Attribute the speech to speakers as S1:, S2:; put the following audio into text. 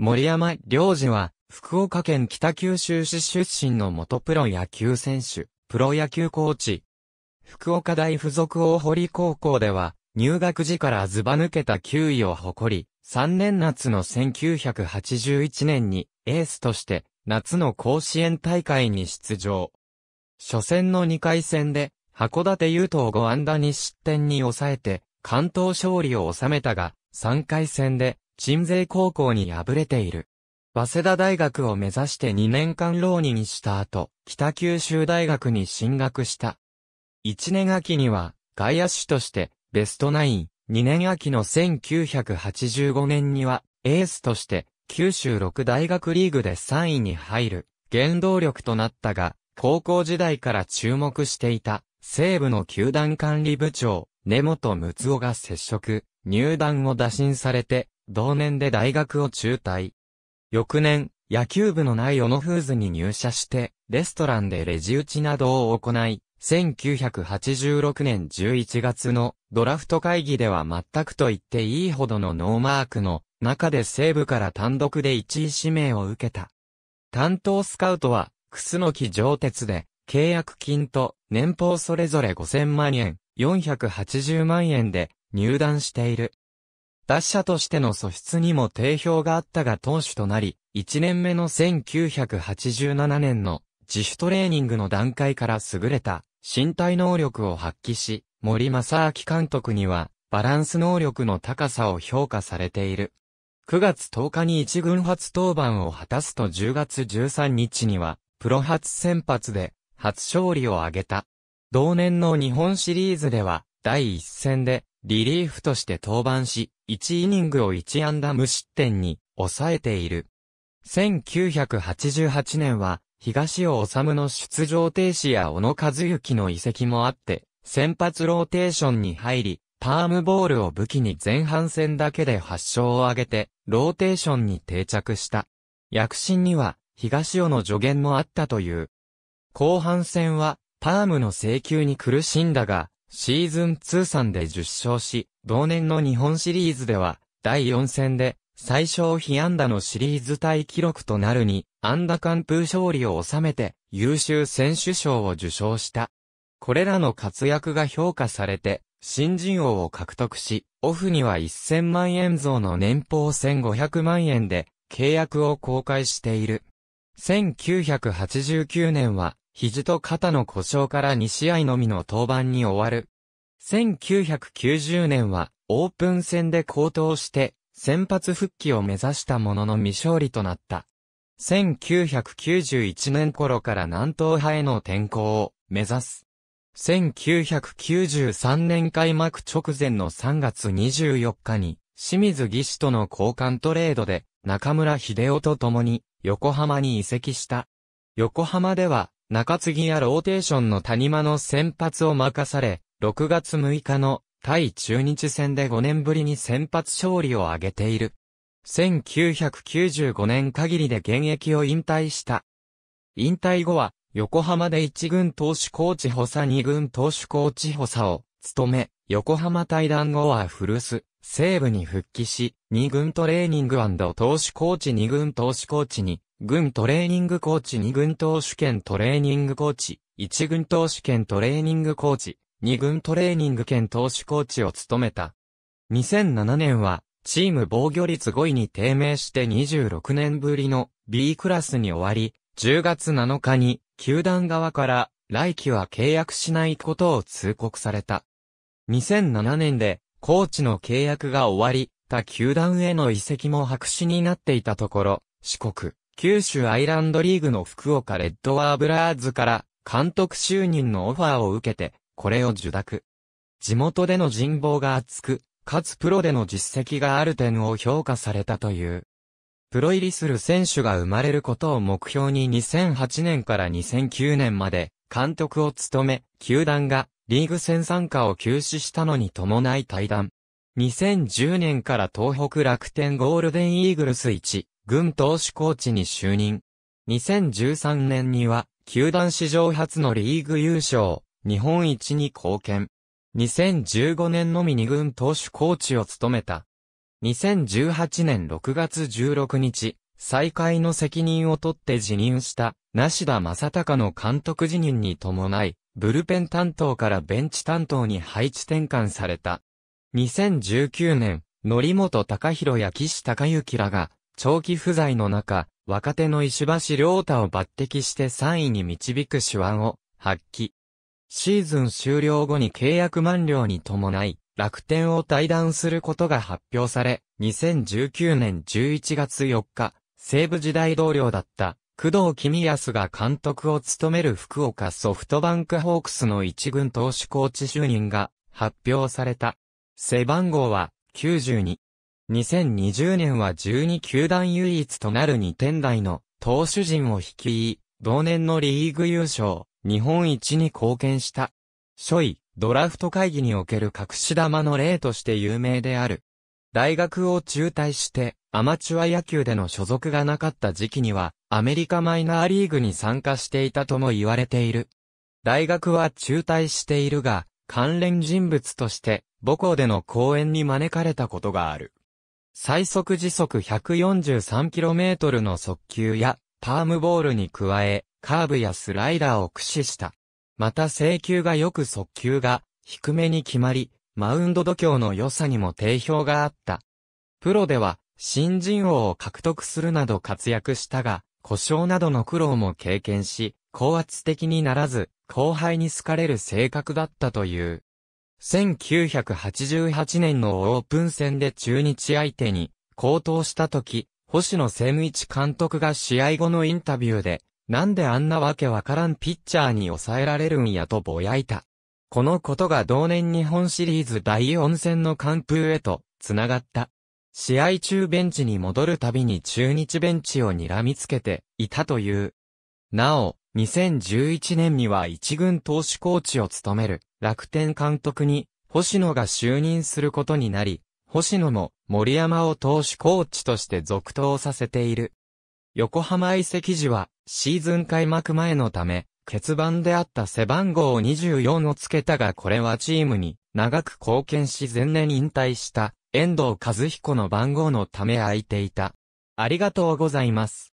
S1: 森山良二は、福岡県北九州市出身の元プロ野球選手、プロ野球コーチ。福岡大附属大堀高校では、入学時からずば抜けた9位を誇り、3年夏の1981年にエースとして夏の甲子園大会に出場。初戦の2回戦で函館優等5安打に失点に抑えて関東勝利を収めたが、3回戦で鎮西高校に敗れている。早稲田大学を目指して2年間浪人した後、北九州大学に進学した。1年秋には、外野手として、ベストナイン、2年秋の1985年には、エースとして、九州六大学リーグで3位に入る、原動力となったが、高校時代から注目していた、西部の球団管理部長、根本睦夫が接触、入団を打診されて、同年で大学を中退。翌年、野球部のないオノフーズに入社して、レストランでレジ打ちなどを行い、1986年11月のドラフト会議では全くと言っていいほどのノーマークの中で西部から単独で1位指名を受けた。担当スカウトは、楠キ上鉄で、契約金と年俸それぞれ5000万円、480万円で入団している。打者としての素質にも定評があったが投手となり、1年目の1987年の自主トレーニングの段階から優れた身体能力を発揮し、森正明監督にはバランス能力の高さを評価されている。9月10日に一軍初登板を果たすと10月13日には、プロ初先発で初勝利を挙げた。同年の日本シリーズでは、第一戦でリリーフとして登板し、1イニングを1安打無失点に抑えている。1988年は、東尾治の出場停止や小野和幸の移籍もあって、先発ローテーションに入り、パームボールを武器に前半戦だけで8勝を挙げて、ローテーションに定着した。躍進には、東尾の助言もあったという。後半戦は、パームの請求に苦しんだが、シーズン通算で10勝し、同年の日本シリーズでは、第4戦で、最小被安打のシリーズ対記録となるに、安打完封勝利を収めて、優秀選手賞を受賞した。これらの活躍が評価されて、新人王を獲得し、オフには1000万円増の年俸1500万円で、契約を公開している。1989年は、肘と肩の故障から2試合のみの登板に終わる。1990年はオープン戦で高騰して先発復帰を目指したものの未勝利となった。1991年頃から南東派への転向を目指す。1993年開幕直前の3月24日に、清水義士との交換トレードで、中村秀夫と共に、横浜に移籍した。横浜では、中継ぎやローテーションの谷間の先発を任され、6月6日の対中日戦で5年ぶりに先発勝利を挙げている。1995年限りで現役を引退した。引退後は、横浜で1軍投手コーチ補佐2軍投手コーチ補佐を務め、横浜対談後は古巣、西部に復帰し、2軍トレーニング投手コーチ2軍投手コーチに軍トレーニングコーチ2軍投手兼トレーニングコーチ、1軍投手兼トレーニングコーチ、2軍トレーニング兼投手コーチを務めた。2007年は、チーム防御率5位に低迷して26年ぶりの B クラスに終わり、10月7日に、球団側から来季は契約しないことを通告された。2007年で、コーチの契約が終わり、他球団への移籍も白紙になっていたところ、四国、九州アイランドリーグの福岡レッドワーブラーズから監督就任のオファーを受けて、これを受諾。地元での人望が厚く、かつプロでの実績がある点を評価されたという。プロ入りする選手が生まれることを目標に2008年から2009年まで監督を務め、球団がリーグ戦参加を休止したのに伴い退団。2010年から東北楽天ゴールデンイーグルス1、軍投手コーチに就任。2013年には、球団史上初のリーグ優勝、日本一に貢献。2015年のみに軍投手コーチを務めた。2018年6月16日、再開の責任を取って辞任した、梨田正隆の監督辞任に伴い、ブルペン担当からベンチ担当に配置転換された。2019年、則本隆弘や岸隆之らが、長期不在の中、若手の石橋良太を抜擢して3位に導く手腕を発揮。シーズン終了後に契約満了に伴い、楽天を退団することが発表され、2019年11月4日、西武時代同僚だった工藤君康が監督を務める福岡ソフトバンクホークスの一軍投手コーチ就任が発表された。背番号は92。2020年は12球団唯一となる2点台の投手陣を率い、同年のリーグ優勝、日本一に貢献した。初位、ドラフト会議における隠し玉の例として有名である。大学を中退して、アマチュア野球での所属がなかった時期には、アメリカマイナーリーグに参加していたとも言われている。大学は中退しているが、関連人物として、母校での講演に招かれたことがある。最速時速 143km の速球やパームボールに加え、カーブやスライダーを駆使した。また制球がよく速球が低めに決まり、マウンド度胸の良さにも定評があった。プロでは新人王を獲得するなど活躍したが、故障などの苦労も経験し、高圧的にならず、後輩に好かれる性格だったという。1988年のオープン戦で中日相手に高騰した時、星野千一監督が試合後のインタビューで、なんであんなわけわからんピッチャーに抑えられるんやとぼやいた。このことが同年日本シリーズ第4戦の完封へと、つながった。試合中ベンチに戻るたびに中日ベンチを睨みつけていたという。なお、2011年には一軍投手コーチを務める楽天監督に星野が就任することになり、星野も森山を投手コーチとして続投させている。横浜遺跡時はシーズン開幕前のため、欠番であった背番号24をつけたがこれはチームに長く貢献し前年引退した遠藤和彦の番号のため空いていた。ありがとうございます。